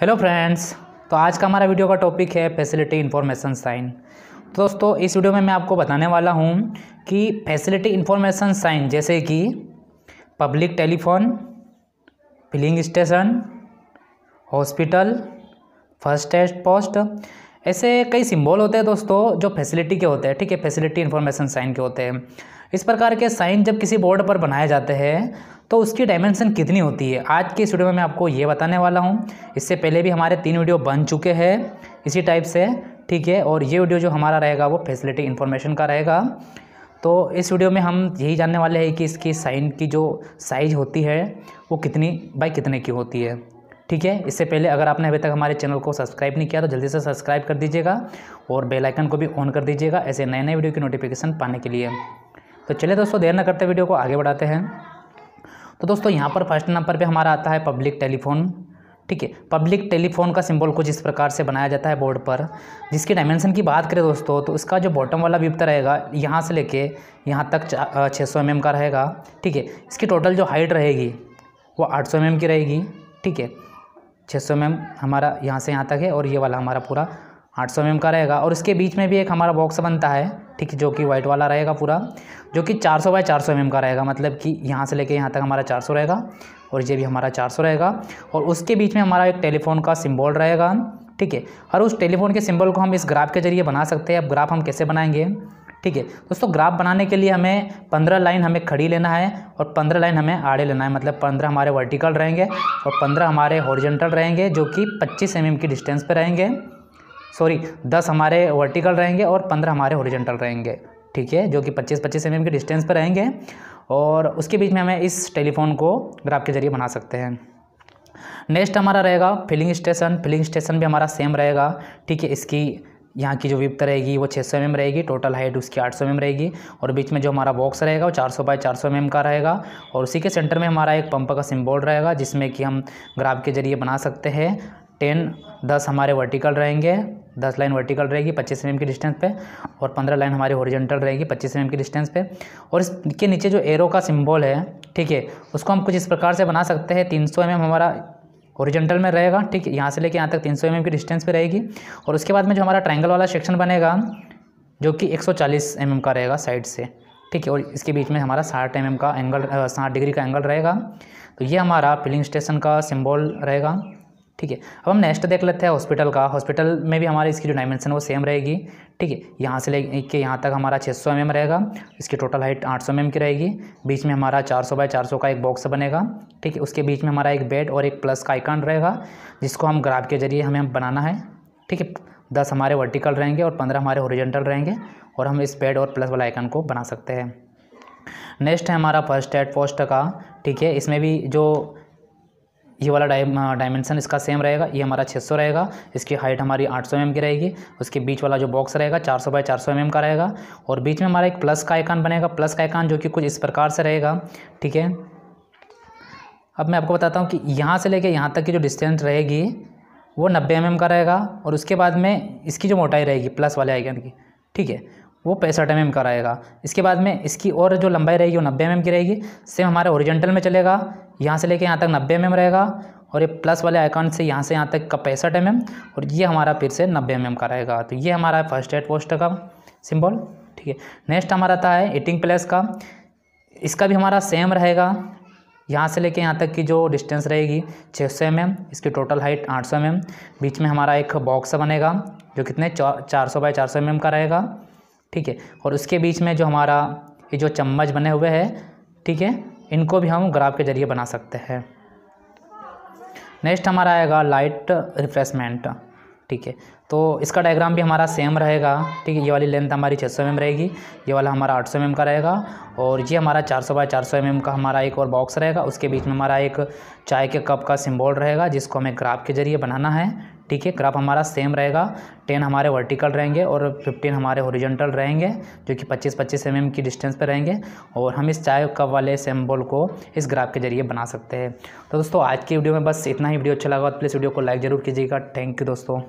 hello friends तो आज का हमारा वीडियो का टॉपिक है फैसिलिटी इन्फॉर्मेशन साइन तो दोस्तों इस वीडियो में मैं आपको बताने वाला हूँ कि फैसिलिटी इन्फॉर्मेशन साइन जैसे कि public telephone filling station hospital first aid post ऐसे कई सिंबल होते हैं दोस्तों जो फैसिलिटी के होते हैं ठीक है फैसिलिटी इन्फॉर्मेशन साइन के होते हैं इस प्रकार के साइन जब किसी बोर्ड पर बनाए जाते हैं तो उसकी डायमेंशन कितनी होती है आज के इस वीडियो में मैं आपको ये बताने वाला हूँ इससे पहले भी हमारे तीन वीडियो बन चुके हैं इसी टाइप से ठीक है और ये वीडियो जो हमारा रहेगा वो फैसिलिटी इन्फॉर्मेशन का रहेगा तो इस वीडियो में हम यही जानने वाले हैं कि इसकी साइन की जो साइज होती है वो कितनी बाई कितने की होती है ठीक है इससे पहले अगर आपने अभी तक हमारे चैनल को सब्सक्राइब नहीं किया तो जल्दी से सब्सक्राइब कर दीजिएगा और बेल आइकन को भी ऑन कर दीजिएगा ऐसे नए नए वीडियो की नोटिफिकेशन पाने के लिए तो चलिए दोस्तों देर न करते वीडियो को आगे बढ़ाते हैं तो दोस्तों यहाँ पर फर्स्ट नंबर पर हमारा आता है पब्लिक टेलीफोन ठीक है पब्लिक टेलीफोन का सिंबल कुछ इस प्रकार से बनाया जाता है बोर्ड पर जिसकी डायमेंशन की बात करें दोस्तों तो इसका जो बॉटम वाला उपता रहेगा यहाँ से लेके यहाँ तक छः सौ एम का रहेगा ठीक है इसकी टोटल जो हाइट रहेगी वो आठ सौ एम की रहेगी ठीक है छः सौ एम हमारा यहाँ से यहाँ तक है और ये वाला हमारा पूरा आठ सौ एम का रहेगा और इसके बीच में भी एक हमारा बॉक्स बनता है ठीक है जो कि वाइट वाला रहेगा पूरा जो कि 400 सौ बाई चार सौ का रहेगा मतलब कि यहाँ से लेके यहाँ तक हमारा 400 रहेगा और ये भी हमारा 400 रहेगा और उसके बीच में हमारा एक टेलीफोन का सिंबल रहेगा ठीक है और उस टेलीफोन के सिंबल को हम इस ग्राफ के जरिए बना सकते हैं अब ग्राफ हम कैसे बनाएंगे ठीक है दोस्तों ग्राफ बनाने के लिए हमें पंद्रह लाइन हमें खड़ी लेना है और पंद्रह लाइन हमें आड़े लेना है मतलब पंद्रह हमारे वर्टिकल रहेंगे और पंद्रह हमारे हॉरिजेंटल रहेंगे जो कि पच्चीस एम की डिस्टेंस पर रहेंगे सॉरी दस हमारे वर्टिकल रहेंगे और पंद्रह हमारे ओरिजेंटल रहेंगे ठीक है जो कि पच्चीस पच्चीस एम mm के डिस्टेंस पर रहेंगे और उसके बीच में हमें इस टेलीफोन को ग्राफ के जरिए बना सकते हैं नेक्स्ट हमारा रहेगा फिलिंग स्टेशन फिलिंग स्टेशन भी हमारा सेम रहेगा ठीक है इसकी यहाँ की जो विप्त रहेगी वो 600 सौ mm रहेगी टोटल हाइट उसकी 800 सौ mm रहेगी और बीच में जो हमारा बॉक्स रहेगा वो 400 सौ बाई चार सौ mm का रहेगा और उसी के सेंटर में हमारा एक पंप का सिंबल रहेगा जिसमें कि हम ग्राफ के जरिए बना सकते हैं टेन दस हमारे वर्टिकल रहेंगे दस लाइन वर्टिकल रहेगी पच्चीस एम mm की डिस्टेंस पे और पंद्रह लाइन हमारी हॉरिजेंटल रहेगी पच्चीस एम mm की डिस्टेंस पे और इसके नीचे जो एरो का सिंबल है ठीक है उसको हम कुछ इस प्रकार से बना सकते हैं तीन सौ mm हमारा ओरिजेंटल में रहेगा ठीक है यहाँ से लेके यहाँ तक तीन सौ mm की डिस्टेंस पे रहेगी और उसके बाद में जो हमारा ट्रैंगल वाला सेक्शन बनेगा जो कि एक सौ चालीस mm का रहेगा साइड से ठीक है और इसके बीच में हमारा साठ एम mm का एंगल साठ डिग्री का एंगल रहेगा तो ये हमारा फिलिंग स्टेशन का सिम्बॉल रहेगा ठीक है अब हम नेक्स्ट देख लेते हैं हॉस्पिटल का हॉस्पिटल में भी हमारे इसकी जो डायमेंशन वो सेम रहेगी ठीक है यहाँ से लेके यहाँ तक हमारा 600 सौ mm रहेगा इसकी टोटल हाइट 800 सौ mm की रहेगी बीच में हमारा 400 बाय चार का एक बॉक्स बनेगा ठीक है उसके बीच में हमारा एक बेड और एक प्लस का आइकन रहेगा जिसको हम ग्राफ के जरिए हमें बनाना है ठीक है दस हमारे वर्टिकल रहेंगे और पंद्रह हमारे ओरिजेंटल रहेंगे और हम इस बेड और प्लस वाला आइकन को बना सकते हैं नेक्स्ट है हमारा फर्स्ट एड पोस्ट का ठीक है इसमें भी जो ये वाला डायमेंशन इसका सेम रहेगा ये हमारा 600 रहेगा इसकी हाइट हमारी 800 सौ mm की रहेगी उसके बीच वाला जो बॉक्स रहेगा 400 सौ बाई चार सौ mm का रहेगा और बीच में हमारा एक प्लस का आइकान बनेगा प्लस का आइकान जो कि कुछ इस प्रकार से रहेगा ठीक है अब मैं आपको बताता हूँ कि यहाँ से लेकर यहाँ तक की जो डिस्टेंस रहेगी वो नब्बे एम mm का रहेगा और उसके बाद में इसकी जो मोटाई रहेगी प्लस वाले आइकन की ठीक है वो पैंसठ एम का रहेगा इसके बाद में इसकी और जो लंबाई रहेगी वो नब्बे एम की रहेगी सेम हमारे ओरिजेंटल में चलेगा यहाँ से लेके यहाँ तक नब्बे एम रहेगा और ये प्लस वाले आइकॉन से यहाँ से यहाँ तक का पैंसठ एम और ये हमारा फिर से नब्बे एम का रहेगा तो ये हमारा है फर्स्ट एड पोस्ट का सिम्बॉल ठीक है नेक्स्ट हमारा था है एटिंग प्लस का इसका भी हमारा सेम रहेगा यहाँ से लेके यहाँ तक की जो डिस्टेंस रहेगी छः सौ एम एम इसकी टोटल हाइट आठ सौ एम एम बीच में हमारा एक बॉक्स बनेगा जो कितने चार सौ बाई चार सौ एम एम का रहेगा ठीक है और उसके बीच में जो हमारा ये जो चम्मच बने हुए हैं ठीक है इनको भी हम ग्राफ के ज़रिए बना सकते हैं नेक्स्ट हमारा आएगा लाइट रिफ्रेशमेंट ठीक है तो इसका डायग्राम भी हमारा सेम रहेगा ठीक है ये वाली लेंथ हमारी 600 सौ रहेगी ये वाला हमारा 800 सौ mm का रहेगा और ये हमारा 400 सौ बाई चार सौ mm का हमारा एक और बॉक्स रहेगा उसके बीच में हमारा एक चाय के कप का सिम्बॉल रहेगा जिसको हमें ग्राफ के जरिए बनाना है ठीक है ग्राफ हमारा सेम रहेगा टेन हमारे वर्टिकल रहेंगे और फिफ्टीन हमारे ओरिजेंटल रहेंगे जो कि पच्चीस पच्चीस एम की डिस्टेंस पर रहेंगे और हम इस चाय कप वाले सिम्बॉल को इस ग्राफ के जरिए बना सकते हैं तो दोस्तों आज की वीडियो में बस इतना ही वीडियो अच्छा लगा प्लीज़ तो वीडियो को लाइक ज़रूर कीजिएगा थैंक यू दोस्तों